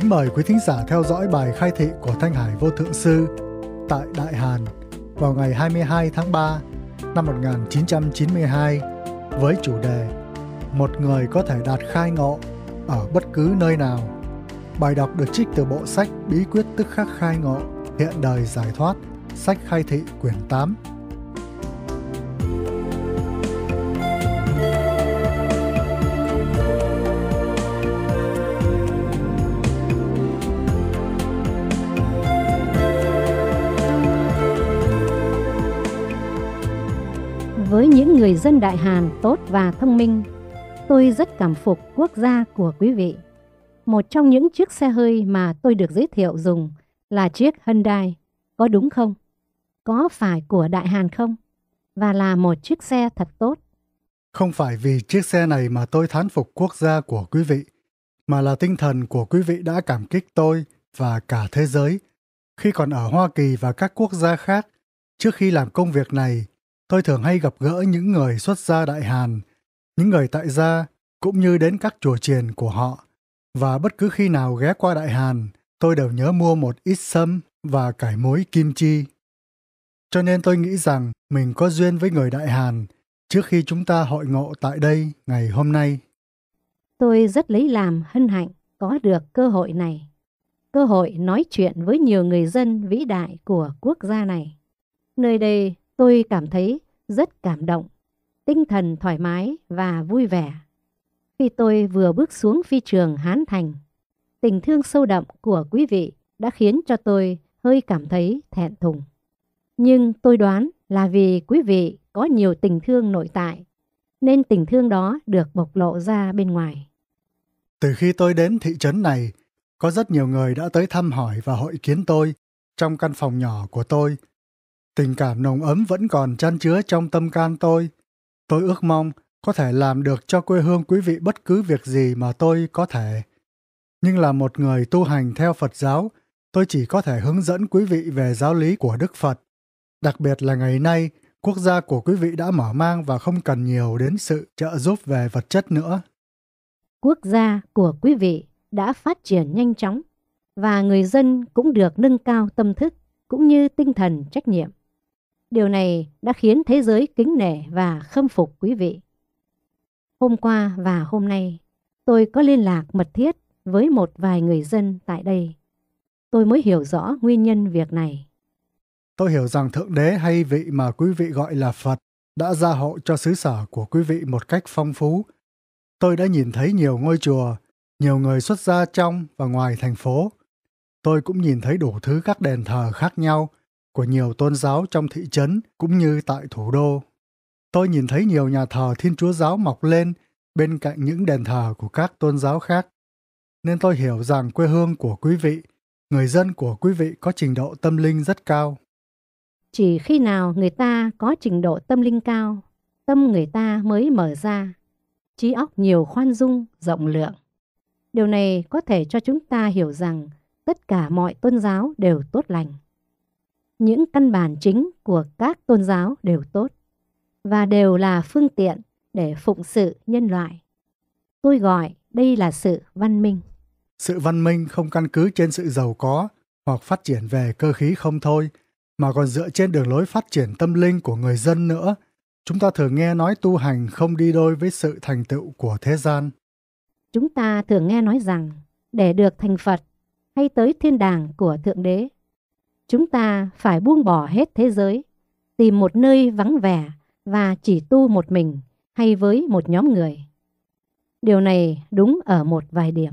Kính mời quý thính giả theo dõi bài khai thị của Thanh Hải Vô Thượng Sư tại Đại Hàn vào ngày 22 tháng 3 năm 1992 với chủ đề Một người có thể đạt khai ngộ ở bất cứ nơi nào. Bài đọc được trích từ bộ sách Bí quyết tức khắc khai ngộ, hiện đời giải thoát, sách khai thị quyển 8 người dân Đại Hàn tốt và thông minh. Tôi rất cảm phục quốc gia của quý vị. Một trong những chiếc xe hơi mà tôi được giới thiệu dùng là chiếc Hyundai. Có đúng không? Có phải của Đại Hàn không? Và là một chiếc xe thật tốt. Không phải vì chiếc xe này mà tôi thán phục quốc gia của quý vị, mà là tinh thần của quý vị đã cảm kích tôi và cả thế giới. Khi còn ở Hoa Kỳ và các quốc gia khác, trước khi làm công việc này, tôi thường hay gặp gỡ những người xuất gia Đại Hàn, những người tại gia, cũng như đến các chùa chiền của họ. Và bất cứ khi nào ghé qua Đại Hàn, tôi đều nhớ mua một ít sâm và cải muối kim chi. Cho nên tôi nghĩ rằng mình có duyên với người Đại Hàn trước khi chúng ta hội ngộ tại đây ngày hôm nay. Tôi rất lấy làm hân hạnh có được cơ hội này. Cơ hội nói chuyện với nhiều người dân vĩ đại của quốc gia này. Nơi đây Tôi cảm thấy rất cảm động, tinh thần thoải mái và vui vẻ. Khi tôi vừa bước xuống phi trường Hán Thành, tình thương sâu đậm của quý vị đã khiến cho tôi hơi cảm thấy thẹn thùng. Nhưng tôi đoán là vì quý vị có nhiều tình thương nội tại, nên tình thương đó được bộc lộ ra bên ngoài. Từ khi tôi đến thị trấn này, có rất nhiều người đã tới thăm hỏi và hội kiến tôi trong căn phòng nhỏ của tôi Tình cảm nồng ấm vẫn còn chăn chứa trong tâm can tôi. Tôi ước mong có thể làm được cho quê hương quý vị bất cứ việc gì mà tôi có thể. Nhưng là một người tu hành theo Phật giáo, tôi chỉ có thể hướng dẫn quý vị về giáo lý của Đức Phật. Đặc biệt là ngày nay, quốc gia của quý vị đã mở mang và không cần nhiều đến sự trợ giúp về vật chất nữa. Quốc gia của quý vị đã phát triển nhanh chóng và người dân cũng được nâng cao tâm thức cũng như tinh thần trách nhiệm. Điều này đã khiến thế giới kính nể và khâm phục quý vị. Hôm qua và hôm nay, tôi có liên lạc mật thiết với một vài người dân tại đây. Tôi mới hiểu rõ nguyên nhân việc này. Tôi hiểu rằng Thượng Đế hay vị mà quý vị gọi là Phật đã gia hộ cho xứ sở của quý vị một cách phong phú. Tôi đã nhìn thấy nhiều ngôi chùa, nhiều người xuất gia trong và ngoài thành phố. Tôi cũng nhìn thấy đủ thứ các đền thờ khác nhau – của nhiều tôn giáo trong thị trấn cũng như tại thủ đô. Tôi nhìn thấy nhiều nhà thờ Thiên Chúa giáo mọc lên bên cạnh những đền thờ của các tôn giáo khác. Nên tôi hiểu rằng quê hương của quý vị, người dân của quý vị có trình độ tâm linh rất cao. Chỉ khi nào người ta có trình độ tâm linh cao, tâm người ta mới mở ra, trí óc nhiều khoan dung, rộng lượng. Điều này có thể cho chúng ta hiểu rằng tất cả mọi tôn giáo đều tốt lành những căn bản chính của các tôn giáo đều tốt và đều là phương tiện để phụng sự nhân loại. Tôi gọi đây là sự văn minh. Sự văn minh không căn cứ trên sự giàu có hoặc phát triển về cơ khí không thôi, mà còn dựa trên đường lối phát triển tâm linh của người dân nữa. Chúng ta thường nghe nói tu hành không đi đôi với sự thành tựu của thế gian. Chúng ta thường nghe nói rằng để được thành Phật hay tới thiên đàng của Thượng Đế chúng ta phải buông bỏ hết thế giới, tìm một nơi vắng vẻ và chỉ tu một mình hay với một nhóm người. Điều này đúng ở một vài điểm.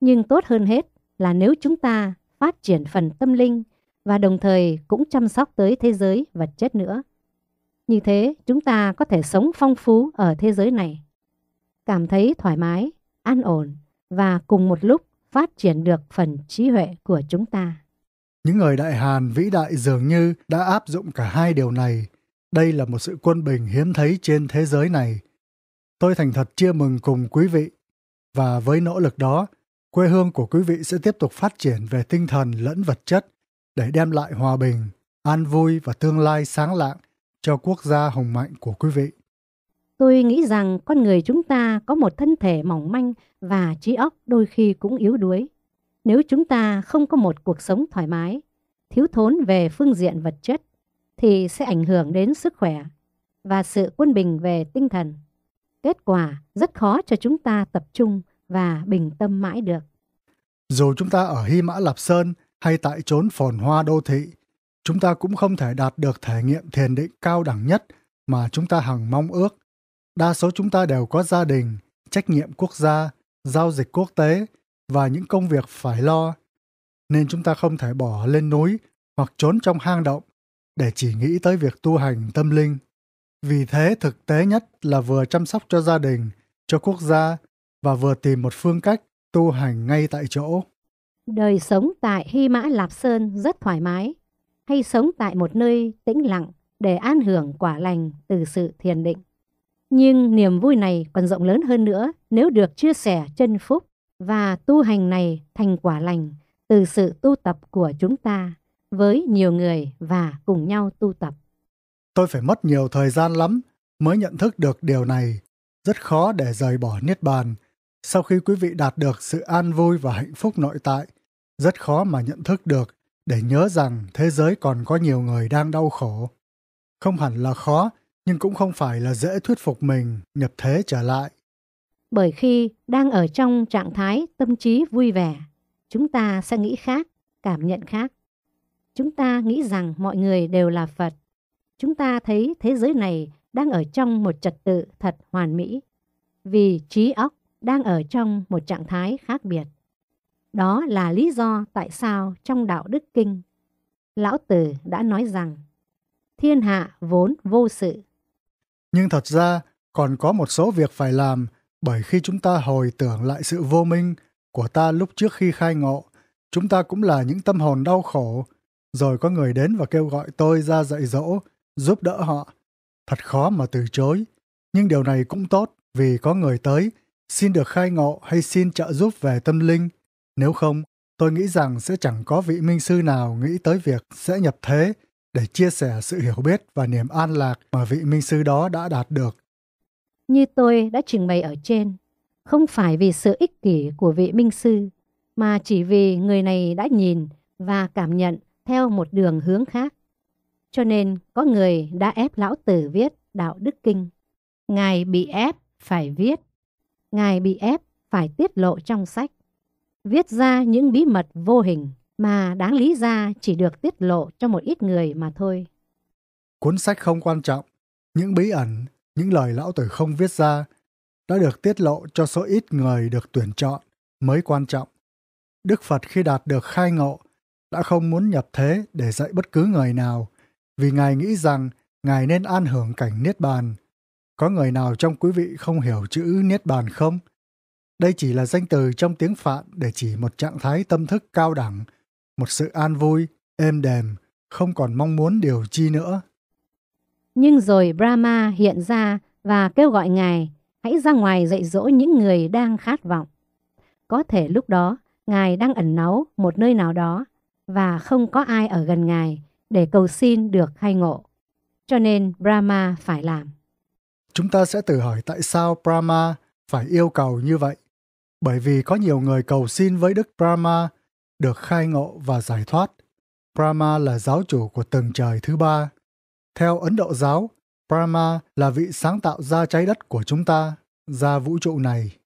Nhưng tốt hơn hết là nếu chúng ta phát triển phần tâm linh và đồng thời cũng chăm sóc tới thế giới vật chất nữa. Như thế, chúng ta có thể sống phong phú ở thế giới này, cảm thấy thoải mái, an ổn và cùng một lúc phát triển được phần trí huệ của chúng ta. Những người đại Hàn vĩ đại dường như đã áp dụng cả hai điều này. Đây là một sự quân bình hiếm thấy trên thế giới này. Tôi thành thật chia mừng cùng quý vị. Và với nỗ lực đó, quê hương của quý vị sẽ tiếp tục phát triển về tinh thần lẫn vật chất để đem lại hòa bình, an vui và tương lai sáng lạng cho quốc gia hùng mạnh của quý vị. Tôi nghĩ rằng con người chúng ta có một thân thể mỏng manh và trí óc đôi khi cũng yếu đuối. Nếu chúng ta không có một cuộc sống thoải mái, thiếu thốn về phương diện vật chất, thì sẽ ảnh hưởng đến sức khỏe và sự quân bình về tinh thần. Kết quả rất khó cho chúng ta tập trung và bình tâm mãi được. Dù chúng ta ở Hy Mã Lạp Sơn hay tại chốn phồn hoa đô thị, chúng ta cũng không thể đạt được thể nghiệm thiền định cao đẳng nhất mà chúng ta hằng mong ước. Đa số chúng ta đều có gia đình, trách nhiệm quốc gia, giao dịch quốc tế và những công việc phải lo, nên chúng ta không thể bỏ lên núi hoặc trốn trong hang động để chỉ nghĩ tới việc tu hành tâm linh. Vì thế thực tế nhất là vừa chăm sóc cho gia đình, cho quốc gia và vừa tìm một phương cách tu hành ngay tại chỗ. Đời sống tại Hy Mã Lạp Sơn rất thoải mái, hay sống tại một nơi tĩnh lặng để an hưởng quả lành từ sự thiền định. Nhưng niềm vui này còn rộng lớn hơn nữa nếu được chia sẻ chân phúc và tu hành này thành quả lành từ sự tu tập của chúng ta với nhiều người và cùng nhau tu tập. Tôi phải mất nhiều thời gian lắm mới nhận thức được điều này. Rất khó để rời bỏ Niết Bàn. Sau khi quý vị đạt được sự an vui và hạnh phúc nội tại, rất khó mà nhận thức được để nhớ rằng thế giới còn có nhiều người đang đau khổ. Không hẳn là khó, nhưng cũng không phải là dễ thuyết phục mình nhập thế trở lại bởi khi đang ở trong trạng thái tâm trí vui vẻ chúng ta sẽ nghĩ khác cảm nhận khác chúng ta nghĩ rằng mọi người đều là phật chúng ta thấy thế giới này đang ở trong một trật tự thật hoàn mỹ vì trí óc đang ở trong một trạng thái khác biệt đó là lý do tại sao trong đạo đức kinh lão tử đã nói rằng thiên hạ vốn vô sự nhưng thật ra còn có một số việc phải làm bởi khi chúng ta hồi tưởng lại sự vô minh của ta lúc trước khi khai ngộ, chúng ta cũng là những tâm hồn đau khổ, rồi có người đến và kêu gọi tôi ra dạy dỗ, giúp đỡ họ. Thật khó mà từ chối, nhưng điều này cũng tốt vì có người tới, xin được khai ngộ hay xin trợ giúp về tâm linh. Nếu không, tôi nghĩ rằng sẽ chẳng có vị minh sư nào nghĩ tới việc sẽ nhập thế để chia sẻ sự hiểu biết và niềm an lạc mà vị minh sư đó đã đạt được như tôi đã trình bày ở trên, không phải vì sự ích kỷ của vị minh sư, mà chỉ vì người này đã nhìn và cảm nhận theo một đường hướng khác. Cho nên có người đã ép lão tử viết Đạo Đức Kinh. Ngài bị ép phải viết. Ngài bị ép phải tiết lộ trong sách. Viết ra những bí mật vô hình mà đáng lý ra chỉ được tiết lộ cho một ít người mà thôi. Cuốn sách không quan trọng. Những bí ẩn những lời lão tử không viết ra đã được tiết lộ cho số ít người được tuyển chọn mới quan trọng. Đức Phật khi đạt được khai ngộ đã không muốn nhập thế để dạy bất cứ người nào, vì Ngài nghĩ rằng Ngài nên an hưởng cảnh Niết Bàn. Có người nào trong quý vị không hiểu chữ Niết Bàn không? Đây chỉ là danh từ trong tiếng Phạn để chỉ một trạng thái tâm thức cao đẳng, một sự an vui, êm đềm, không còn mong muốn điều chi nữa. Nhưng rồi Brahma hiện ra và kêu gọi Ngài hãy ra ngoài dạy dỗ những người đang khát vọng. Có thể lúc đó Ngài đang ẩn náu một nơi nào đó và không có ai ở gần Ngài để cầu xin được khai ngộ. Cho nên Brahma phải làm. Chúng ta sẽ tự hỏi tại sao Brahma phải yêu cầu như vậy. Bởi vì có nhiều người cầu xin với Đức Brahma được khai ngộ và giải thoát. Brahma là giáo chủ của tầng trời thứ ba. Theo Ấn Độ giáo, Brahma là vị sáng tạo ra trái đất của chúng ta, ra vũ trụ này.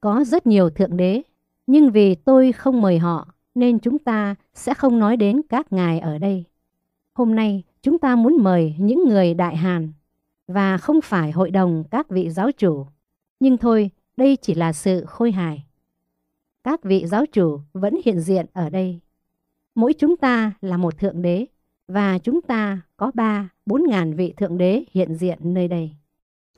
Có rất nhiều thượng đế, nhưng vì tôi không mời họ nên chúng ta sẽ không nói đến các ngài ở đây. Hôm nay chúng ta muốn mời những người đại hàn và không phải hội đồng các vị giáo chủ. Nhưng thôi, đây chỉ là sự khôi hài. Các vị giáo chủ vẫn hiện diện ở đây. Mỗi chúng ta là một thượng đế và chúng ta có 3 bốn ngàn vị thượng đế hiện diện nơi đây.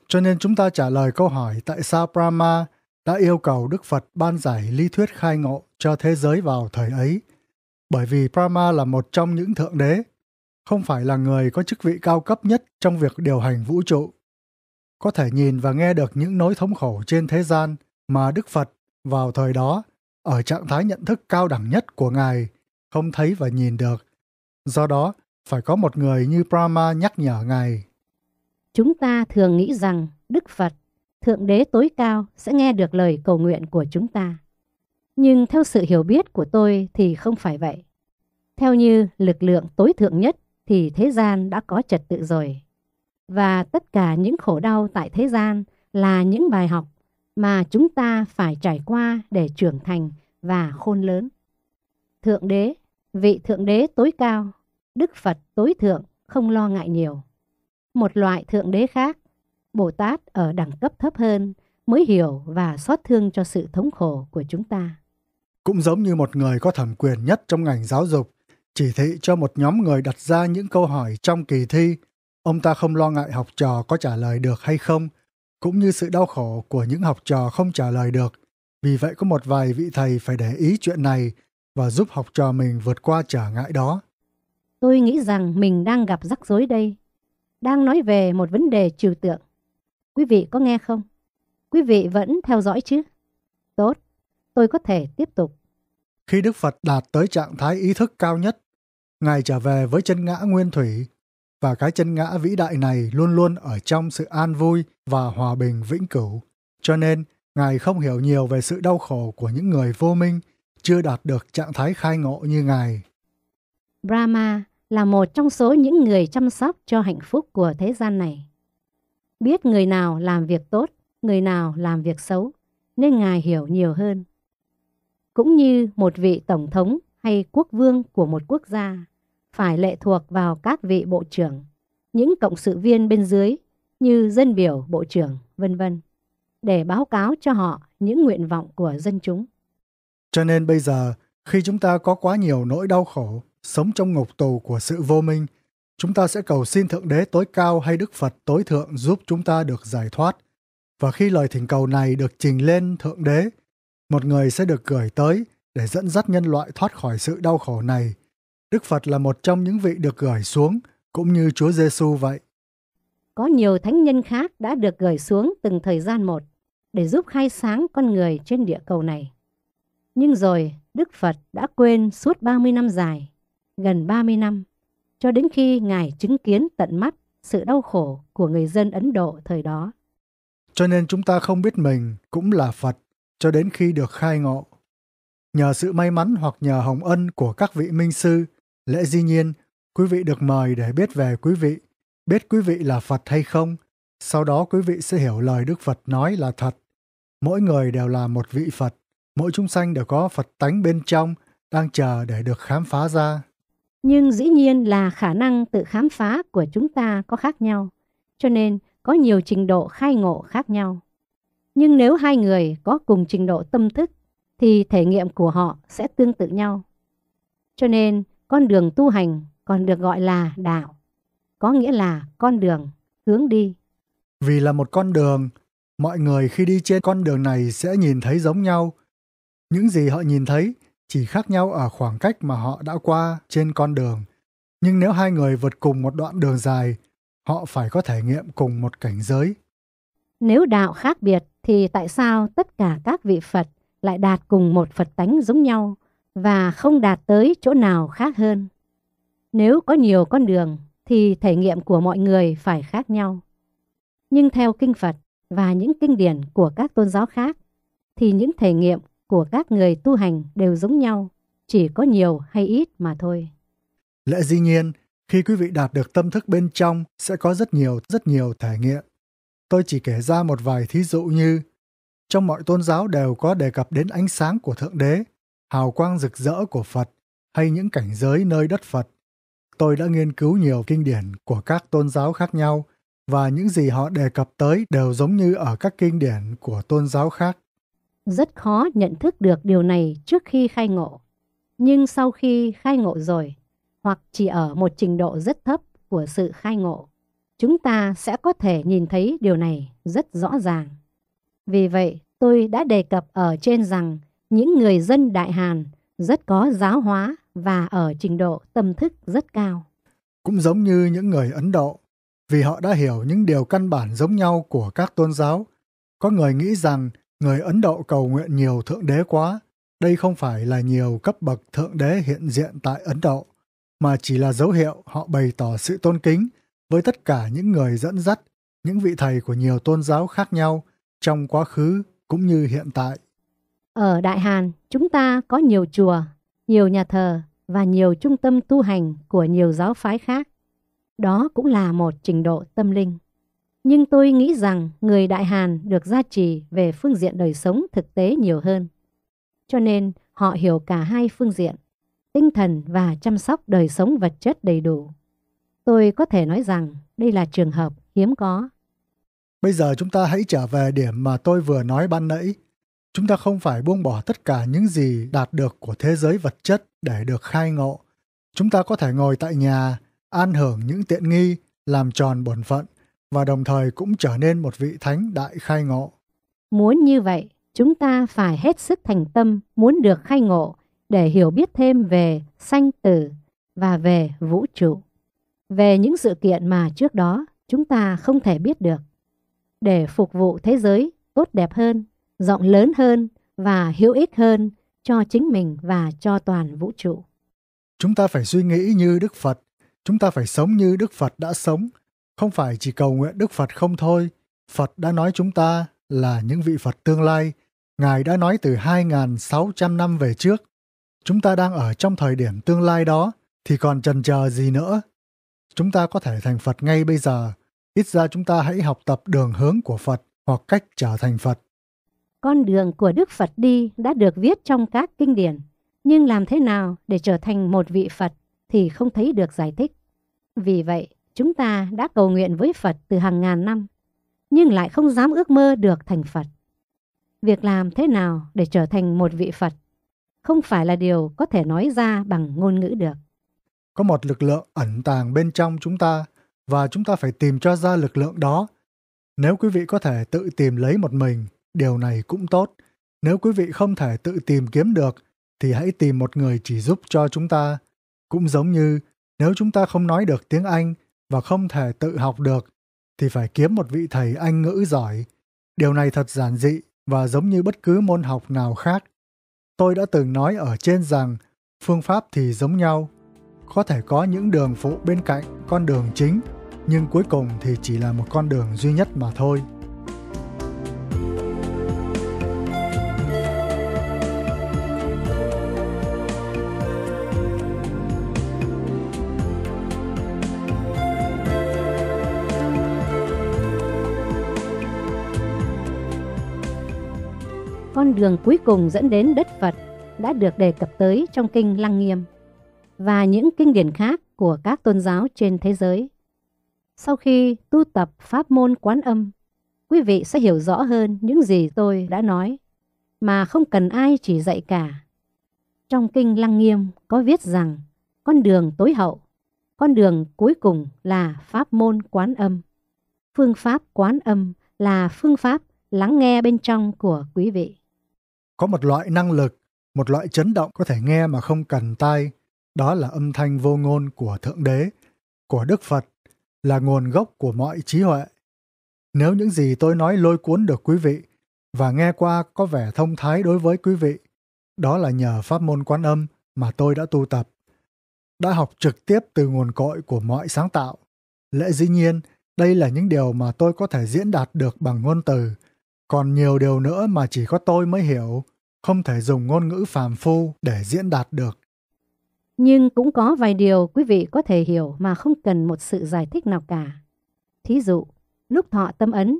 Cho nên chúng ta trả lời câu hỏi tại sao Brahma đã yêu cầu Đức Phật ban giải lý thuyết khai ngộ cho thế giới vào thời ấy. Bởi vì Brahma là một trong những thượng đế, không phải là người có chức vị cao cấp nhất trong việc điều hành vũ trụ. Có thể nhìn và nghe được những nỗi thống khổ trên thế gian mà Đức Phật vào thời đó, ở trạng thái nhận thức cao đẳng nhất của Ngài, không thấy và nhìn được Do đó, phải có một người như Brahma nhắc nhở Ngài. Chúng ta thường nghĩ rằng Đức Phật, Thượng Đế tối cao sẽ nghe được lời cầu nguyện của chúng ta. Nhưng theo sự hiểu biết của tôi thì không phải vậy. Theo như lực lượng tối thượng nhất thì thế gian đã có trật tự rồi. Và tất cả những khổ đau tại thế gian là những bài học mà chúng ta phải trải qua để trưởng thành và khôn lớn. Thượng Đế Vị Thượng Đế tối cao, Đức Phật tối thượng, không lo ngại nhiều. Một loại Thượng Đế khác, Bồ Tát ở đẳng cấp thấp hơn mới hiểu và xót thương cho sự thống khổ của chúng ta. Cũng giống như một người có thẩm quyền nhất trong ngành giáo dục, chỉ thị cho một nhóm người đặt ra những câu hỏi trong kỳ thi, ông ta không lo ngại học trò có trả lời được hay không, cũng như sự đau khổ của những học trò không trả lời được. Vì vậy có một vài vị thầy phải để ý chuyện này và giúp học trò mình vượt qua trở ngại đó. Tôi nghĩ rằng mình đang gặp rắc rối đây, đang nói về một vấn đề trừu tượng. Quý vị có nghe không? Quý vị vẫn theo dõi chứ? Tốt, tôi có thể tiếp tục. Khi Đức Phật đạt tới trạng thái ý thức cao nhất, Ngài trở về với chân ngã nguyên thủy và cái chân ngã vĩ đại này luôn luôn ở trong sự an vui và hòa bình vĩnh cửu. Cho nên, Ngài không hiểu nhiều về sự đau khổ của những người vô minh chưa đạt được trạng thái khai ngộ như Ngài. Brahma là một trong số những người chăm sóc cho hạnh phúc của thế gian này. Biết người nào làm việc tốt, người nào làm việc xấu, nên Ngài hiểu nhiều hơn. Cũng như một vị tổng thống hay quốc vương của một quốc gia phải lệ thuộc vào các vị bộ trưởng, những cộng sự viên bên dưới như dân biểu, bộ trưởng, vân vân để báo cáo cho họ những nguyện vọng của dân chúng. Cho nên bây giờ, khi chúng ta có quá nhiều nỗi đau khổ, sống trong ngục tù của sự vô minh, chúng ta sẽ cầu xin Thượng Đế tối cao hay Đức Phật tối thượng giúp chúng ta được giải thoát. Và khi lời thỉnh cầu này được trình lên Thượng Đế, một người sẽ được gửi tới để dẫn dắt nhân loại thoát khỏi sự đau khổ này. Đức Phật là một trong những vị được gửi xuống, cũng như Chúa Giêsu vậy. Có nhiều thánh nhân khác đã được gửi xuống từng thời gian một để giúp khai sáng con người trên địa cầu này. Nhưng rồi Đức Phật đã quên suốt 30 năm dài, gần 30 năm, cho đến khi Ngài chứng kiến tận mắt sự đau khổ của người dân Ấn Độ thời đó. Cho nên chúng ta không biết mình cũng là Phật cho đến khi được khai ngộ. Nhờ sự may mắn hoặc nhờ hồng ân của các vị minh sư, lẽ dĩ nhiên, quý vị được mời để biết về quý vị, biết quý vị là Phật hay không, sau đó quý vị sẽ hiểu lời Đức Phật nói là thật. Mỗi người đều là một vị Phật mỗi chúng sanh đều có Phật tánh bên trong đang chờ để được khám phá ra. Nhưng dĩ nhiên là khả năng tự khám phá của chúng ta có khác nhau, cho nên có nhiều trình độ khai ngộ khác nhau. Nhưng nếu hai người có cùng trình độ tâm thức thì thể nghiệm của họ sẽ tương tự nhau. Cho nên con đường tu hành còn được gọi là đạo, có nghĩa là con đường, hướng đi. Vì là một con đường, mọi người khi đi trên con đường này sẽ nhìn thấy giống nhau những gì họ nhìn thấy chỉ khác nhau ở khoảng cách mà họ đã qua trên con đường. Nhưng nếu hai người vượt cùng một đoạn đường dài, họ phải có thể nghiệm cùng một cảnh giới. Nếu đạo khác biệt thì tại sao tất cả các vị Phật lại đạt cùng một Phật tánh giống nhau và không đạt tới chỗ nào khác hơn? Nếu có nhiều con đường thì thể nghiệm của mọi người phải khác nhau. Nhưng theo kinh Phật và những kinh điển của các tôn giáo khác thì những thể nghiệm của các người tu hành đều giống nhau, chỉ có nhiều hay ít mà thôi. Lẽ dĩ nhiên, khi quý vị đạt được tâm thức bên trong sẽ có rất nhiều, rất nhiều thể nghiệm. Tôi chỉ kể ra một vài thí dụ như trong mọi tôn giáo đều có đề cập đến ánh sáng của Thượng Đế, hào quang rực rỡ của Phật hay những cảnh giới nơi đất Phật. Tôi đã nghiên cứu nhiều kinh điển của các tôn giáo khác nhau và những gì họ đề cập tới đều giống như ở các kinh điển của tôn giáo khác. Rất khó nhận thức được điều này trước khi khai ngộ. Nhưng sau khi khai ngộ rồi, hoặc chỉ ở một trình độ rất thấp của sự khai ngộ, chúng ta sẽ có thể nhìn thấy điều này rất rõ ràng. Vì vậy, tôi đã đề cập ở trên rằng những người dân Đại Hàn rất có giáo hóa và ở trình độ tâm thức rất cao. Cũng giống như những người Ấn Độ, vì họ đã hiểu những điều căn bản giống nhau của các tôn giáo. Có người nghĩ rằng người Ấn Độ cầu nguyện nhiều thượng đế quá, đây không phải là nhiều cấp bậc thượng đế hiện diện tại Ấn Độ, mà chỉ là dấu hiệu họ bày tỏ sự tôn kính với tất cả những người dẫn dắt, những vị thầy của nhiều tôn giáo khác nhau trong quá khứ cũng như hiện tại. Ở Đại Hàn, chúng ta có nhiều chùa, nhiều nhà thờ và nhiều trung tâm tu hành của nhiều giáo phái khác. Đó cũng là một trình độ tâm linh nhưng tôi nghĩ rằng người Đại Hàn được gia trì về phương diện đời sống thực tế nhiều hơn. Cho nên họ hiểu cả hai phương diện, tinh thần và chăm sóc đời sống vật chất đầy đủ. Tôi có thể nói rằng đây là trường hợp hiếm có. Bây giờ chúng ta hãy trở về điểm mà tôi vừa nói ban nãy. Chúng ta không phải buông bỏ tất cả những gì đạt được của thế giới vật chất để được khai ngộ. Chúng ta có thể ngồi tại nhà, an hưởng những tiện nghi, làm tròn bổn phận – và đồng thời cũng trở nên một vị thánh đại khai ngộ. Muốn như vậy, chúng ta phải hết sức thành tâm muốn được khai ngộ để hiểu biết thêm về sanh tử và về vũ trụ, về những sự kiện mà trước đó chúng ta không thể biết được, để phục vụ thế giới tốt đẹp hơn, rộng lớn hơn và hữu ích hơn cho chính mình và cho toàn vũ trụ. Chúng ta phải suy nghĩ như Đức Phật, chúng ta phải sống như Đức Phật đã sống không phải chỉ cầu nguyện Đức Phật không thôi, Phật đã nói chúng ta là những vị Phật tương lai, Ngài đã nói từ 2.600 năm về trước. Chúng ta đang ở trong thời điểm tương lai đó, thì còn trần chờ gì nữa? Chúng ta có thể thành Phật ngay bây giờ, ít ra chúng ta hãy học tập đường hướng của Phật hoặc cách trở thành Phật. Con đường của Đức Phật đi đã được viết trong các kinh điển, nhưng làm thế nào để trở thành một vị Phật thì không thấy được giải thích. Vì vậy, chúng ta đã cầu nguyện với Phật từ hàng ngàn năm, nhưng lại không dám ước mơ được thành Phật. Việc làm thế nào để trở thành một vị Phật không phải là điều có thể nói ra bằng ngôn ngữ được. Có một lực lượng ẩn tàng bên trong chúng ta và chúng ta phải tìm cho ra lực lượng đó. Nếu quý vị có thể tự tìm lấy một mình, điều này cũng tốt. Nếu quý vị không thể tự tìm kiếm được, thì hãy tìm một người chỉ giúp cho chúng ta. Cũng giống như nếu chúng ta không nói được tiếng Anh và không thể tự học được thì phải kiếm một vị thầy Anh ngữ giỏi. Điều này thật giản dị và giống như bất cứ môn học nào khác. Tôi đã từng nói ở trên rằng phương pháp thì giống nhau, có thể có những đường phụ bên cạnh con đường chính, nhưng cuối cùng thì chỉ là một con đường duy nhất mà thôi. đường cuối cùng dẫn đến đất Phật đã được đề cập tới trong kinh Lăng Nghiêm và những kinh điển khác của các tôn giáo trên thế giới. Sau khi tu tập pháp môn quán âm, quý vị sẽ hiểu rõ hơn những gì tôi đã nói mà không cần ai chỉ dạy cả. Trong kinh Lăng Nghiêm có viết rằng con đường tối hậu, con đường cuối cùng là pháp môn quán âm. Phương pháp quán âm là phương pháp lắng nghe bên trong của quý vị. Có một loại năng lực, một loại chấn động có thể nghe mà không cần tai, đó là âm thanh vô ngôn của Thượng Đế, của Đức Phật, là nguồn gốc của mọi trí huệ. Nếu những gì tôi nói lôi cuốn được quý vị và nghe qua có vẻ thông thái đối với quý vị, đó là nhờ pháp môn quan âm mà tôi đã tu tập. Đã học trực tiếp từ nguồn cội của mọi sáng tạo. Lẽ dĩ nhiên, đây là những điều mà tôi có thể diễn đạt được bằng ngôn từ, còn nhiều điều nữa mà chỉ có tôi mới hiểu, không thể dùng ngôn ngữ phàm phu để diễn đạt được. Nhưng cũng có vài điều quý vị có thể hiểu mà không cần một sự giải thích nào cả. Thí dụ, lúc thọ tâm ấn,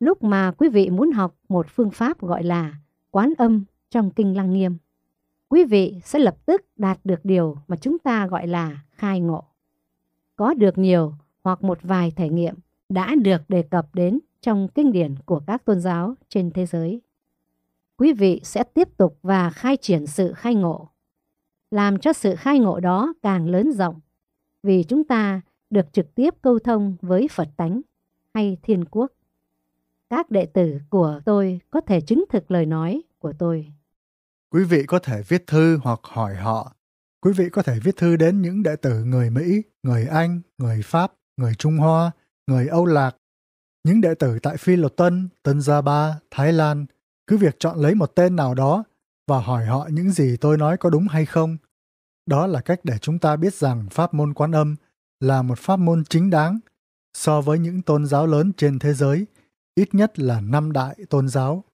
lúc mà quý vị muốn học một phương pháp gọi là quán âm trong kinh lăng nghiêm, quý vị sẽ lập tức đạt được điều mà chúng ta gọi là khai ngộ. Có được nhiều hoặc một vài thể nghiệm đã được đề cập đến trong kinh điển của các tôn giáo trên thế giới. Quý vị sẽ tiếp tục và khai triển sự khai ngộ, làm cho sự khai ngộ đó càng lớn rộng, vì chúng ta được trực tiếp câu thông với Phật tánh hay thiên quốc. Các đệ tử của tôi có thể chứng thực lời nói của tôi. Quý vị có thể viết thư hoặc hỏi họ. Quý vị có thể viết thư đến những đệ tử người Mỹ, người Anh, người Pháp, người Trung Hoa, người Âu Lạc, những đệ tử tại Phi Lột Tân, Tân Gia Ba, Thái Lan cứ việc chọn lấy một tên nào đó và hỏi họ những gì tôi nói có đúng hay không. Đó là cách để chúng ta biết rằng pháp môn quán âm là một pháp môn chính đáng so với những tôn giáo lớn trên thế giới, ít nhất là năm đại tôn giáo.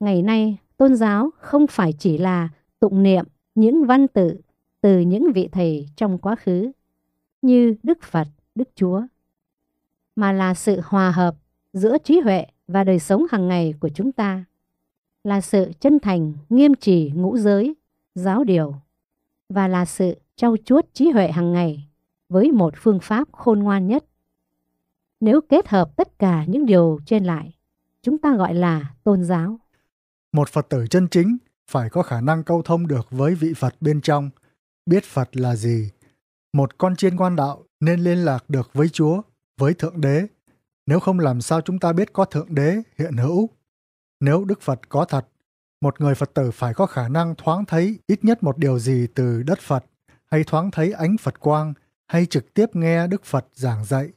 Ngày nay, tôn giáo không phải chỉ là tụng niệm những văn tự từ những vị thầy trong quá khứ như Đức Phật, Đức Chúa mà là sự hòa hợp giữa trí huệ và đời sống hàng ngày của chúng ta là sự chân thành nghiêm trì ngũ giới giáo điều và là sự trau chuốt trí huệ hàng ngày với một phương pháp khôn ngoan nhất nếu kết hợp tất cả những điều trên lại chúng ta gọi là tôn giáo một phật tử chân chính phải có khả năng câu thông được với vị phật bên trong biết phật là gì một con chiên quan đạo nên liên lạc được với chúa với Thượng Đế. Nếu không làm sao chúng ta biết có Thượng Đế hiện hữu? Nếu Đức Phật có thật, một người Phật tử phải có khả năng thoáng thấy ít nhất một điều gì từ đất Phật, hay thoáng thấy ánh Phật quang, hay trực tiếp nghe Đức Phật giảng dạy.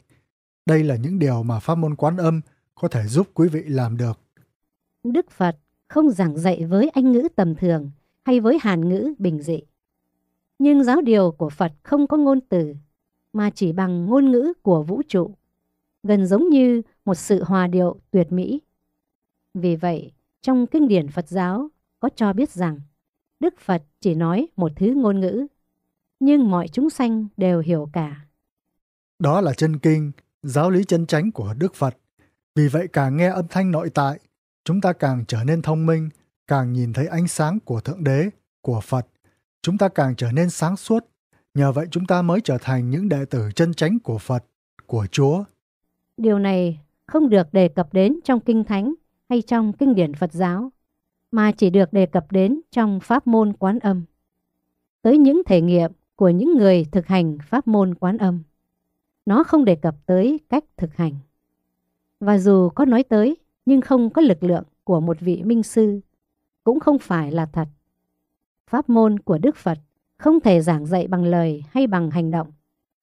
Đây là những điều mà Pháp môn quán âm có thể giúp quý vị làm được. Đức Phật không giảng dạy với anh ngữ tầm thường hay với hàn ngữ bình dị. Nhưng giáo điều của Phật không có ngôn từ, mà chỉ bằng ngôn ngữ của vũ trụ, gần giống như một sự hòa điệu tuyệt mỹ. Vì vậy, trong kinh điển Phật giáo có cho biết rằng Đức Phật chỉ nói một thứ ngôn ngữ, nhưng mọi chúng sanh đều hiểu cả. Đó là chân kinh, giáo lý chân chánh của Đức Phật. Vì vậy càng nghe âm thanh nội tại, chúng ta càng trở nên thông minh, càng nhìn thấy ánh sáng của Thượng Đế, của Phật. Chúng ta càng trở nên sáng suốt Nhờ vậy chúng ta mới trở thành những đệ tử chân chánh của Phật, của Chúa. Điều này không được đề cập đến trong Kinh Thánh hay trong Kinh điển Phật giáo, mà chỉ được đề cập đến trong Pháp môn quán âm. Tới những thể nghiệm của những người thực hành Pháp môn quán âm, nó không đề cập tới cách thực hành. Và dù có nói tới nhưng không có lực lượng của một vị minh sư, cũng không phải là thật. Pháp môn của Đức Phật không thể giảng dạy bằng lời hay bằng hành động,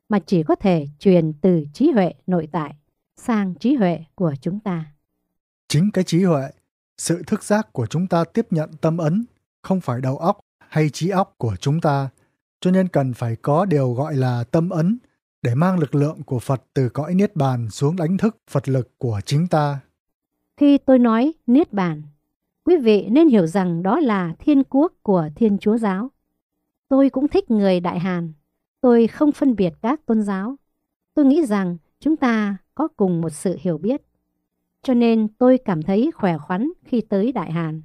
mà chỉ có thể truyền từ trí huệ nội tại sang trí huệ của chúng ta. Chính cái trí huệ, sự thức giác của chúng ta tiếp nhận tâm ấn, không phải đầu óc hay trí óc của chúng ta, cho nên cần phải có điều gọi là tâm ấn để mang lực lượng của Phật từ cõi Niết Bàn xuống đánh thức Phật lực của chính ta. Khi tôi nói Niết Bàn, quý vị nên hiểu rằng đó là thiên quốc của Thiên Chúa Giáo. Tôi cũng thích người Đại Hàn. Tôi không phân biệt các tôn giáo. Tôi nghĩ rằng chúng ta có cùng một sự hiểu biết. Cho nên tôi cảm thấy khỏe khoắn khi tới Đại Hàn.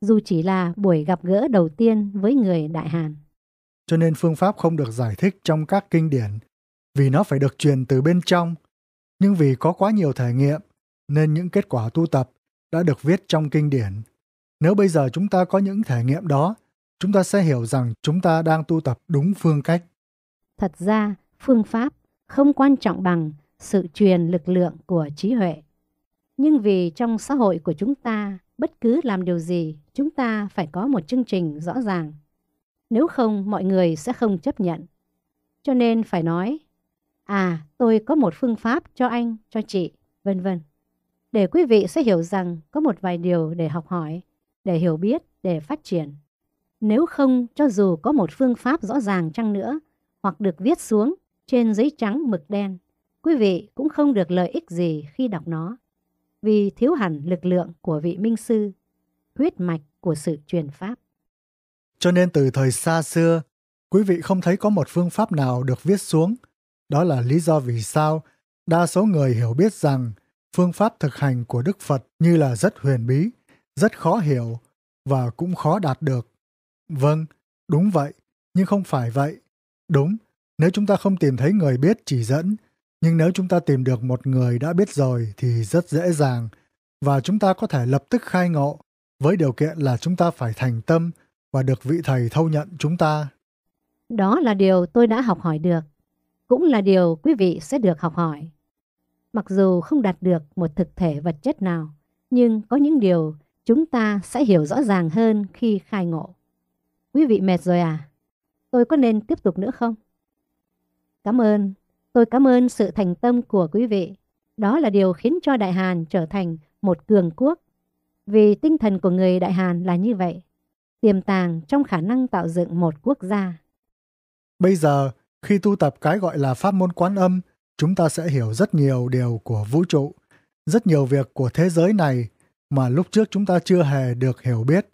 Dù chỉ là buổi gặp gỡ đầu tiên với người Đại Hàn. Cho nên phương pháp không được giải thích trong các kinh điển vì nó phải được truyền từ bên trong. Nhưng vì có quá nhiều thể nghiệm nên những kết quả tu tập đã được viết trong kinh điển. Nếu bây giờ chúng ta có những thể nghiệm đó chúng ta sẽ hiểu rằng chúng ta đang tu tập đúng phương cách. Thật ra, phương pháp không quan trọng bằng sự truyền lực lượng của trí huệ. Nhưng vì trong xã hội của chúng ta, bất cứ làm điều gì, chúng ta phải có một chương trình rõ ràng. Nếu không, mọi người sẽ không chấp nhận. Cho nên phải nói, à, tôi có một phương pháp cho anh, cho chị, vân vân. Để quý vị sẽ hiểu rằng có một vài điều để học hỏi, để hiểu biết, để phát triển. Nếu không, cho dù có một phương pháp rõ ràng chăng nữa, hoặc được viết xuống trên giấy trắng mực đen, quý vị cũng không được lợi ích gì khi đọc nó, vì thiếu hẳn lực lượng của vị minh sư, huyết mạch của sự truyền pháp. Cho nên từ thời xa xưa, quý vị không thấy có một phương pháp nào được viết xuống. Đó là lý do vì sao đa số người hiểu biết rằng phương pháp thực hành của Đức Phật như là rất huyền bí, rất khó hiểu và cũng khó đạt được. Vâng, đúng vậy, nhưng không phải vậy. Đúng, nếu chúng ta không tìm thấy người biết chỉ dẫn, nhưng nếu chúng ta tìm được một người đã biết rồi thì rất dễ dàng và chúng ta có thể lập tức khai ngộ với điều kiện là chúng ta phải thành tâm và được vị thầy thâu nhận chúng ta. Đó là điều tôi đã học hỏi được, cũng là điều quý vị sẽ được học hỏi. Mặc dù không đạt được một thực thể vật chất nào, nhưng có những điều chúng ta sẽ hiểu rõ ràng hơn khi khai ngộ. Quý vị mệt rồi à? Tôi có nên tiếp tục nữa không? Cảm ơn. Tôi cảm ơn sự thành tâm của quý vị. Đó là điều khiến cho Đại Hàn trở thành một cường quốc. Vì tinh thần của người Đại Hàn là như vậy. Tiềm tàng trong khả năng tạo dựng một quốc gia. Bây giờ, khi tu tập cái gọi là pháp môn quán âm, chúng ta sẽ hiểu rất nhiều điều của vũ trụ, rất nhiều việc của thế giới này mà lúc trước chúng ta chưa hề được hiểu biết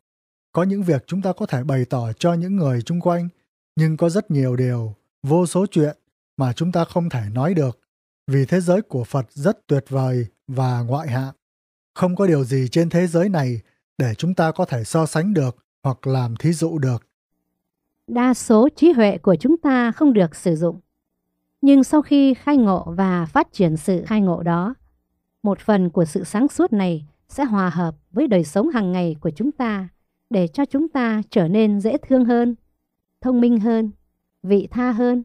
có những việc chúng ta có thể bày tỏ cho những người chung quanh nhưng có rất nhiều điều vô số chuyện mà chúng ta không thể nói được vì thế giới của phật rất tuyệt vời và ngoại hạng không có điều gì trên thế giới này để chúng ta có thể so sánh được hoặc làm thí dụ được đa số trí huệ của chúng ta không được sử dụng nhưng sau khi khai ngộ và phát triển sự khai ngộ đó một phần của sự sáng suốt này sẽ hòa hợp với đời sống hàng ngày của chúng ta để cho chúng ta trở nên dễ thương hơn, thông minh hơn, vị tha hơn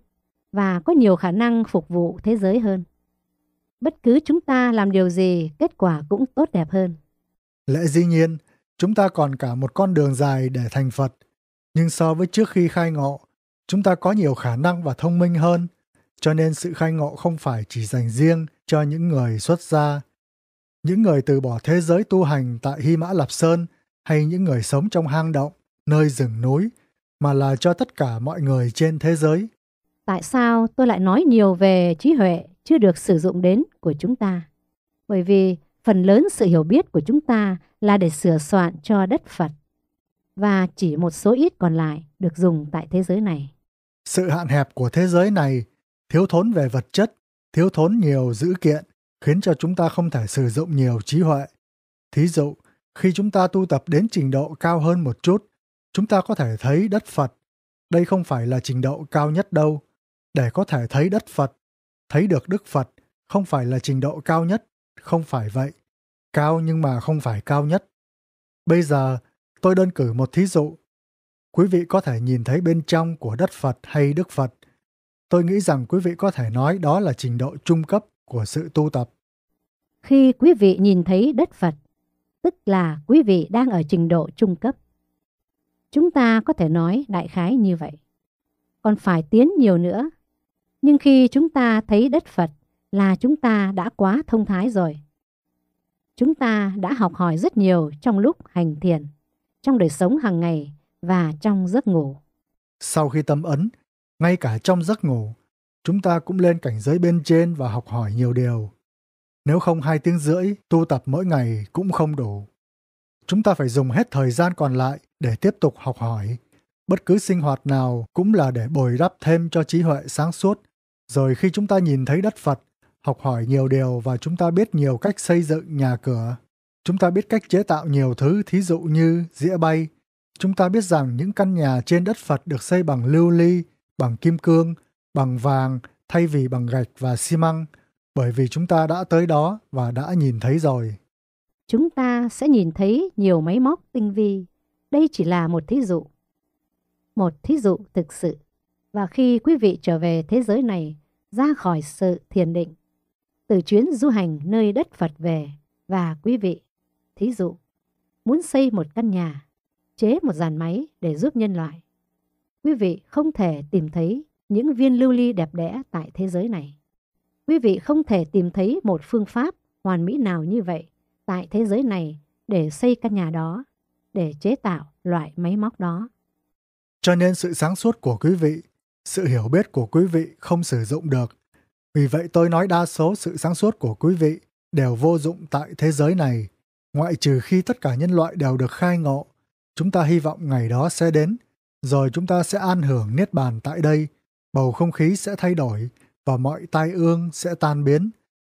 và có nhiều khả năng phục vụ thế giới hơn. Bất cứ chúng ta làm điều gì, kết quả cũng tốt đẹp hơn. Lẽ dĩ nhiên, chúng ta còn cả một con đường dài để thành Phật, nhưng so với trước khi khai ngộ, chúng ta có nhiều khả năng và thông minh hơn, cho nên sự khai ngộ không phải chỉ dành riêng cho những người xuất gia. Những người từ bỏ thế giới tu hành tại Hy Mã Lạp Sơn hay những người sống trong hang động, nơi rừng núi, mà là cho tất cả mọi người trên thế giới. Tại sao tôi lại nói nhiều về trí huệ chưa được sử dụng đến của chúng ta? Bởi vì phần lớn sự hiểu biết của chúng ta là để sửa soạn cho đất Phật và chỉ một số ít còn lại được dùng tại thế giới này. Sự hạn hẹp của thế giới này, thiếu thốn về vật chất, thiếu thốn nhiều dữ kiện, khiến cho chúng ta không thể sử dụng nhiều trí huệ. Thí dụ, khi chúng ta tu tập đến trình độ cao hơn một chút, chúng ta có thể thấy đất Phật. Đây không phải là trình độ cao nhất đâu. Để có thể thấy đất Phật, thấy được Đức Phật không phải là trình độ cao nhất, không phải vậy. Cao nhưng mà không phải cao nhất. Bây giờ, tôi đơn cử một thí dụ. Quý vị có thể nhìn thấy bên trong của đất Phật hay Đức Phật. Tôi nghĩ rằng quý vị có thể nói đó là trình độ trung cấp của sự tu tập. Khi quý vị nhìn thấy đất Phật, tức là quý vị đang ở trình độ trung cấp. Chúng ta có thể nói đại khái như vậy. Còn phải tiến nhiều nữa. Nhưng khi chúng ta thấy đất Phật là chúng ta đã quá thông thái rồi. Chúng ta đã học hỏi rất nhiều trong lúc hành thiền, trong đời sống hàng ngày và trong giấc ngủ. Sau khi tâm ấn, ngay cả trong giấc ngủ, chúng ta cũng lên cảnh giới bên trên và học hỏi nhiều điều. Nếu không hai tiếng rưỡi, tu tập mỗi ngày cũng không đủ. Chúng ta phải dùng hết thời gian còn lại để tiếp tục học hỏi. Bất cứ sinh hoạt nào cũng là để bồi đắp thêm cho trí huệ sáng suốt. Rồi khi chúng ta nhìn thấy đất Phật, học hỏi nhiều điều và chúng ta biết nhiều cách xây dựng nhà cửa. Chúng ta biết cách chế tạo nhiều thứ thí dụ như dĩa bay. Chúng ta biết rằng những căn nhà trên đất Phật được xây bằng lưu ly, bằng kim cương, bằng vàng thay vì bằng gạch và xi măng – bởi vì chúng ta đã tới đó và đã nhìn thấy rồi. Chúng ta sẽ nhìn thấy nhiều máy móc tinh vi. Đây chỉ là một thí dụ. Một thí dụ thực sự. Và khi quý vị trở về thế giới này, ra khỏi sự thiền định, từ chuyến du hành nơi đất Phật về và quý vị, thí dụ, muốn xây một căn nhà, chế một dàn máy để giúp nhân loại. Quý vị không thể tìm thấy những viên lưu ly đẹp đẽ tại thế giới này. Quý vị không thể tìm thấy một phương pháp hoàn mỹ nào như vậy tại thế giới này để xây căn nhà đó, để chế tạo loại máy móc đó. Cho nên sự sáng suốt của quý vị, sự hiểu biết của quý vị không sử dụng được. Vì vậy tôi nói đa số sự sáng suốt của quý vị đều vô dụng tại thế giới này, ngoại trừ khi tất cả nhân loại đều được khai ngộ. Chúng ta hy vọng ngày đó sẽ đến, rồi chúng ta sẽ an hưởng niết bàn tại đây, bầu không khí sẽ thay đổi, và mọi tai ương sẽ tan biến,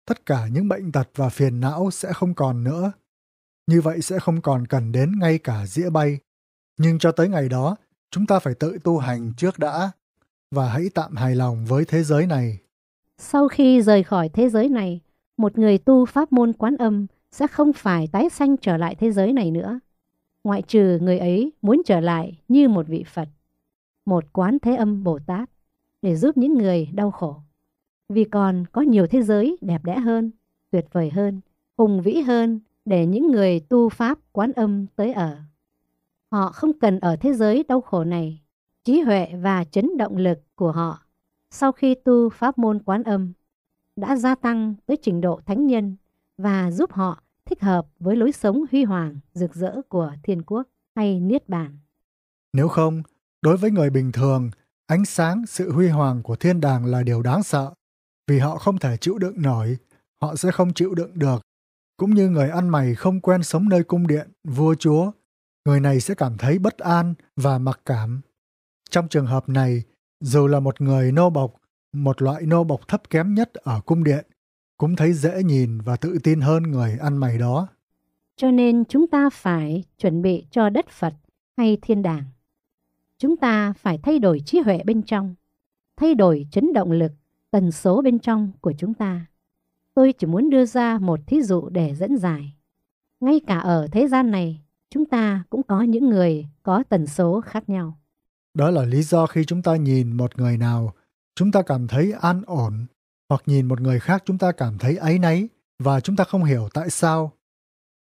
tất cả những bệnh tật và phiền não sẽ không còn nữa. Như vậy sẽ không còn cần đến ngay cả dĩa bay. Nhưng cho tới ngày đó, chúng ta phải tự tu hành trước đã và hãy tạm hài lòng với thế giới này. Sau khi rời khỏi thế giới này, một người tu pháp môn quán âm sẽ không phải tái sanh trở lại thế giới này nữa, ngoại trừ người ấy muốn trở lại như một vị Phật, một quán thế âm Bồ Tát để giúp những người đau khổ vì còn có nhiều thế giới đẹp đẽ hơn, tuyệt vời hơn, hùng vĩ hơn để những người tu Pháp quán âm tới ở. Họ không cần ở thế giới đau khổ này, trí huệ và chấn động lực của họ sau khi tu pháp môn quán âm đã gia tăng tới trình độ thánh nhân và giúp họ thích hợp với lối sống huy hoàng, rực rỡ của thiên quốc hay niết bàn. Nếu không, đối với người bình thường, ánh sáng, sự huy hoàng của thiên đàng là điều đáng sợ vì họ không thể chịu đựng nổi, họ sẽ không chịu đựng được. Cũng như người ăn mày không quen sống nơi cung điện, vua chúa, người này sẽ cảm thấy bất an và mặc cảm. Trong trường hợp này, dù là một người nô bộc, một loại nô bộc thấp kém nhất ở cung điện, cũng thấy dễ nhìn và tự tin hơn người ăn mày đó. Cho nên chúng ta phải chuẩn bị cho đất Phật hay thiên đàng. Chúng ta phải thay đổi trí huệ bên trong, thay đổi chấn động lực tần số bên trong của chúng ta. Tôi chỉ muốn đưa ra một thí dụ để dẫn giải. Ngay cả ở thế gian này, chúng ta cũng có những người có tần số khác nhau. Đó là lý do khi chúng ta nhìn một người nào, chúng ta cảm thấy an ổn, hoặc nhìn một người khác chúng ta cảm thấy áy náy và chúng ta không hiểu tại sao.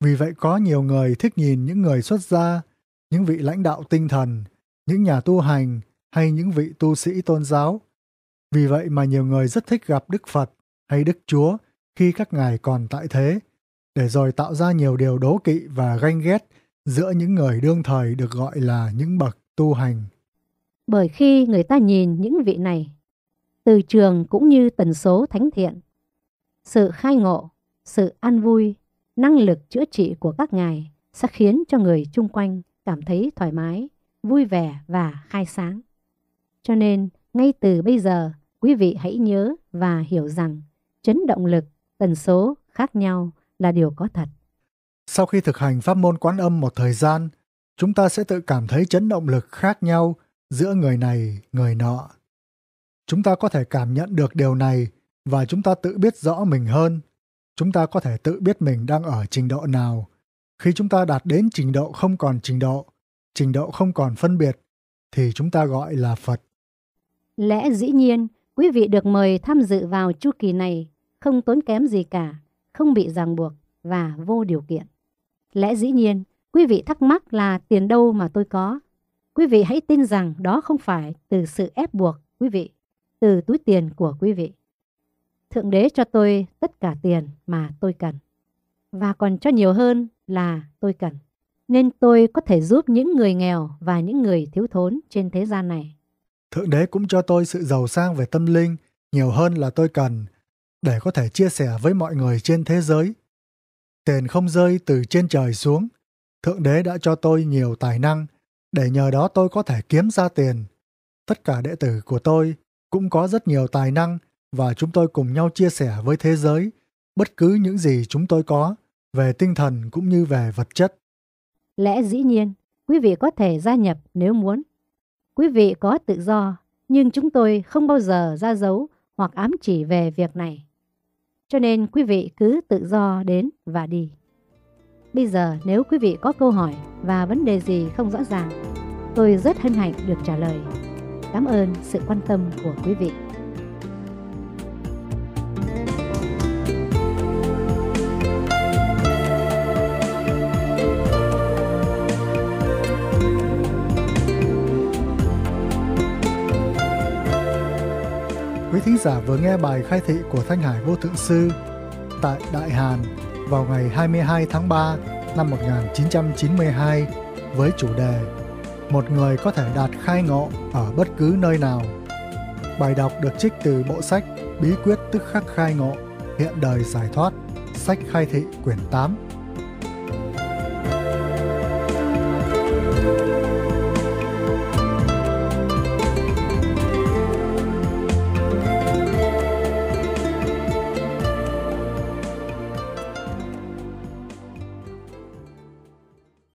Vì vậy có nhiều người thích nhìn những người xuất gia, những vị lãnh đạo tinh thần, những nhà tu hành hay những vị tu sĩ tôn giáo vì vậy mà nhiều người rất thích gặp Đức Phật hay Đức Chúa khi các ngài còn tại thế, để rồi tạo ra nhiều điều đố kỵ và ganh ghét giữa những người đương thời được gọi là những bậc tu hành. Bởi khi người ta nhìn những vị này, từ trường cũng như tần số thánh thiện, sự khai ngộ, sự an vui, năng lực chữa trị của các ngài sẽ khiến cho người chung quanh cảm thấy thoải mái, vui vẻ và khai sáng. Cho nên, ngay từ bây giờ, Quý vị hãy nhớ và hiểu rằng chấn động lực, tần số khác nhau là điều có thật. Sau khi thực hành pháp môn quán âm một thời gian, chúng ta sẽ tự cảm thấy chấn động lực khác nhau giữa người này, người nọ. Chúng ta có thể cảm nhận được điều này và chúng ta tự biết rõ mình hơn. Chúng ta có thể tự biết mình đang ở trình độ nào. Khi chúng ta đạt đến trình độ không còn trình độ, trình độ không còn phân biệt, thì chúng ta gọi là Phật. Lẽ dĩ nhiên, Quý vị được mời tham dự vào chu kỳ này không tốn kém gì cả, không bị ràng buộc và vô điều kiện. Lẽ dĩ nhiên, quý vị thắc mắc là tiền đâu mà tôi có. Quý vị hãy tin rằng đó không phải từ sự ép buộc quý vị, từ túi tiền của quý vị. Thượng đế cho tôi tất cả tiền mà tôi cần. Và còn cho nhiều hơn là tôi cần. Nên tôi có thể giúp những người nghèo và những người thiếu thốn trên thế gian này. Thượng đế cũng cho tôi sự giàu sang về tâm linh nhiều hơn là tôi cần để có thể chia sẻ với mọi người trên thế giới. Tiền không rơi từ trên trời xuống. Thượng đế đã cho tôi nhiều tài năng để nhờ đó tôi có thể kiếm ra tiền. Tất cả đệ tử của tôi cũng có rất nhiều tài năng và chúng tôi cùng nhau chia sẻ với thế giới bất cứ những gì chúng tôi có về tinh thần cũng như về vật chất. Lẽ dĩ nhiên, quý vị có thể gia nhập nếu muốn Quý vị có tự do, nhưng chúng tôi không bao giờ ra dấu hoặc ám chỉ về việc này. Cho nên quý vị cứ tự do đến và đi. Bây giờ nếu quý vị có câu hỏi và vấn đề gì không rõ ràng, tôi rất hân hạnh được trả lời. Cảm ơn sự quan tâm của quý vị. thính giả vừa nghe bài khai thị của Thanh Hải Vô Thượng Sư tại Đại Hàn vào ngày 22 tháng 3 năm 1992 với chủ đề Một người có thể đạt khai ngộ ở bất cứ nơi nào. Bài đọc được trích từ bộ sách Bí quyết tức khắc khai ngộ, hiện đời giải thoát, sách khai thị quyển 8